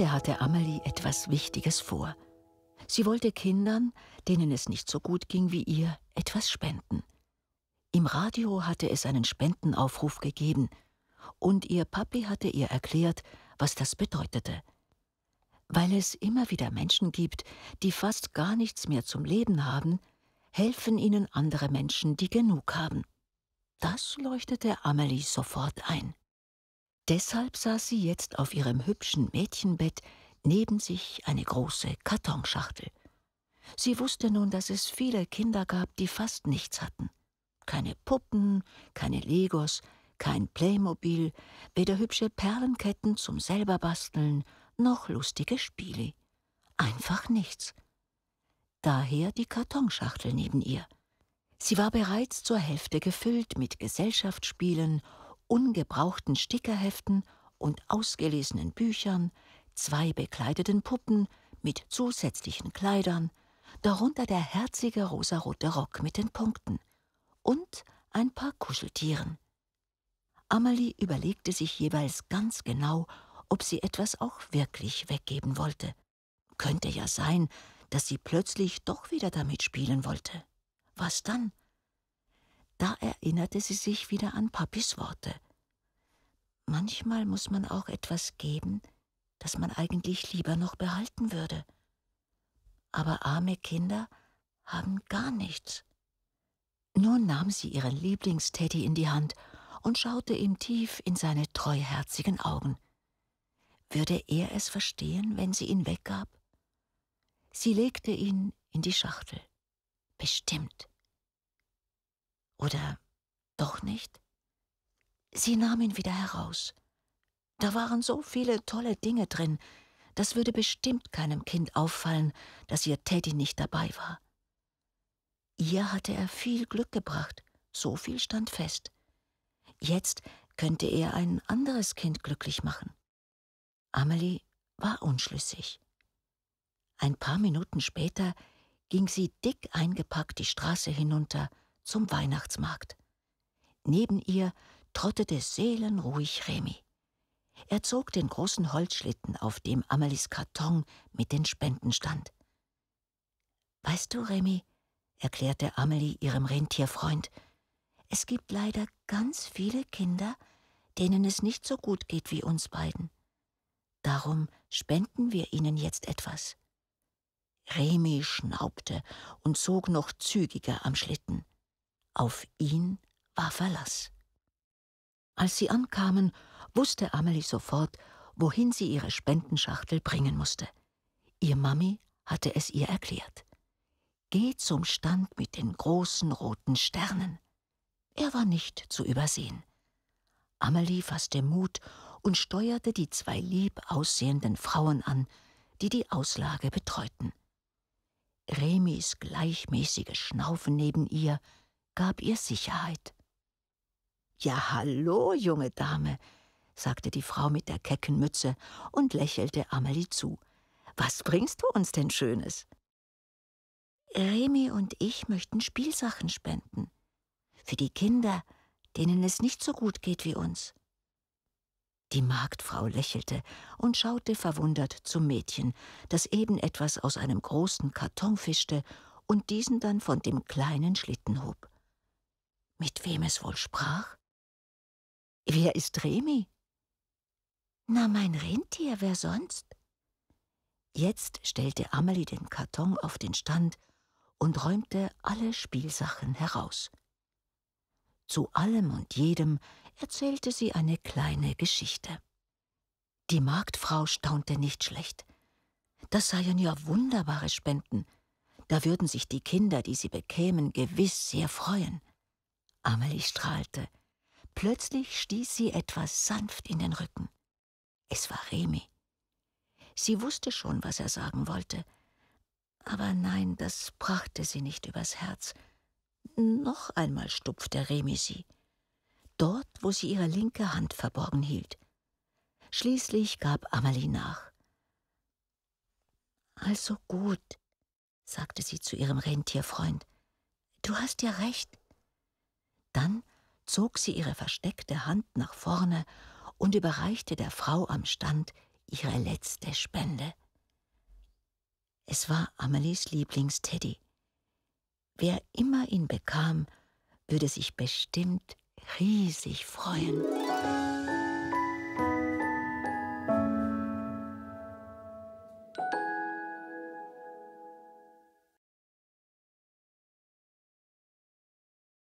Heute hatte Amelie etwas Wichtiges vor. Sie wollte Kindern, denen es nicht so gut ging wie ihr, etwas spenden. Im Radio hatte es einen Spendenaufruf gegeben, und ihr Papi hatte ihr erklärt, was das bedeutete. Weil es immer wieder Menschen gibt, die fast gar nichts mehr zum Leben haben, helfen ihnen andere Menschen, die genug haben. Das leuchtete Amelie sofort ein. Deshalb saß sie jetzt auf ihrem hübschen Mädchenbett neben sich eine große Kartonschachtel. Sie wusste nun, dass es viele Kinder gab, die fast nichts hatten. Keine Puppen, keine Legos, kein Playmobil, weder hübsche Perlenketten zum selberbasteln, noch lustige Spiele. Einfach nichts. Daher die Kartonschachtel neben ihr. Sie war bereits zur Hälfte gefüllt mit Gesellschaftsspielen ungebrauchten Stickerheften und ausgelesenen Büchern, zwei bekleideten Puppen mit zusätzlichen Kleidern, darunter der herzige rosarote Rock mit den Punkten und ein paar Kuscheltieren. Amelie überlegte sich jeweils ganz genau, ob sie etwas auch wirklich weggeben wollte. Könnte ja sein, dass sie plötzlich doch wieder damit spielen wollte. Was dann? Da erinnerte sie sich wieder an Papis Worte. Manchmal muss man auch etwas geben, das man eigentlich lieber noch behalten würde. Aber arme Kinder haben gar nichts. Nun nahm sie ihren Lieblingsteddy in die Hand und schaute ihm tief in seine treuherzigen Augen. Würde er es verstehen, wenn sie ihn weggab? Sie legte ihn in die Schachtel. Bestimmt. Oder doch nicht? Sie nahm ihn wieder heraus. Da waren so viele tolle Dinge drin, das würde bestimmt keinem Kind auffallen, dass ihr Teddy nicht dabei war. Ihr hatte er viel Glück gebracht, so viel stand fest. Jetzt könnte er ein anderes Kind glücklich machen. Amelie war unschlüssig. Ein paar Minuten später ging sie dick eingepackt die Straße hinunter zum Weihnachtsmarkt. Neben ihr trottete seelenruhig Remi. Er zog den großen Holzschlitten, auf dem Amelies Karton mit den Spenden stand. Weißt du, Remi, erklärte Amelie ihrem Rentierfreund, es gibt leider ganz viele Kinder, denen es nicht so gut geht wie uns beiden. Darum spenden wir ihnen jetzt etwas. Remi schnaubte und zog noch zügiger am Schlitten. Auf ihn war Verlass. Als sie ankamen, wusste Amelie sofort, wohin sie ihre Spendenschachtel bringen musste. Ihr Mami hatte es ihr erklärt. Geh zum Stand mit den großen roten Sternen. Er war nicht zu übersehen. Amelie fasste Mut und steuerte die zwei lieb aussehenden Frauen an, die die Auslage betreuten. Remis gleichmäßiges Schnaufen neben ihr gab ihr Sicherheit. Ja, hallo, junge Dame, sagte die Frau mit der kecken Mütze und lächelte Amelie zu. Was bringst du uns denn Schönes? Remi und ich möchten Spielsachen spenden. Für die Kinder, denen es nicht so gut geht wie uns. Die Marktfrau lächelte und schaute verwundert zum Mädchen, das eben etwas aus einem großen Karton fischte und diesen dann von dem kleinen Schlitten hob. Mit wem es wohl sprach? Wer ist Remi? Na, mein Rentier, wer sonst? Jetzt stellte Amelie den Karton auf den Stand und räumte alle Spielsachen heraus. Zu allem und jedem erzählte sie eine kleine Geschichte. Die Marktfrau staunte nicht schlecht. Das seien ja wunderbare Spenden. Da würden sich die Kinder, die sie bekämen, gewiss sehr freuen. Amelie strahlte. Plötzlich stieß sie etwas sanft in den Rücken. Es war Remi. Sie wusste schon, was er sagen wollte. Aber nein, das brachte sie nicht übers Herz. Noch einmal stupfte Remi sie. Dort, wo sie ihre linke Hand verborgen hielt. Schließlich gab Amelie nach. Also gut, sagte sie zu ihrem Rentierfreund. Du hast ja recht. Dann zog sie ihre versteckte Hand nach vorne und überreichte der Frau am Stand ihre letzte Spende. Es war Amelies Lieblingsteddy. Wer immer ihn bekam, würde sich bestimmt riesig freuen.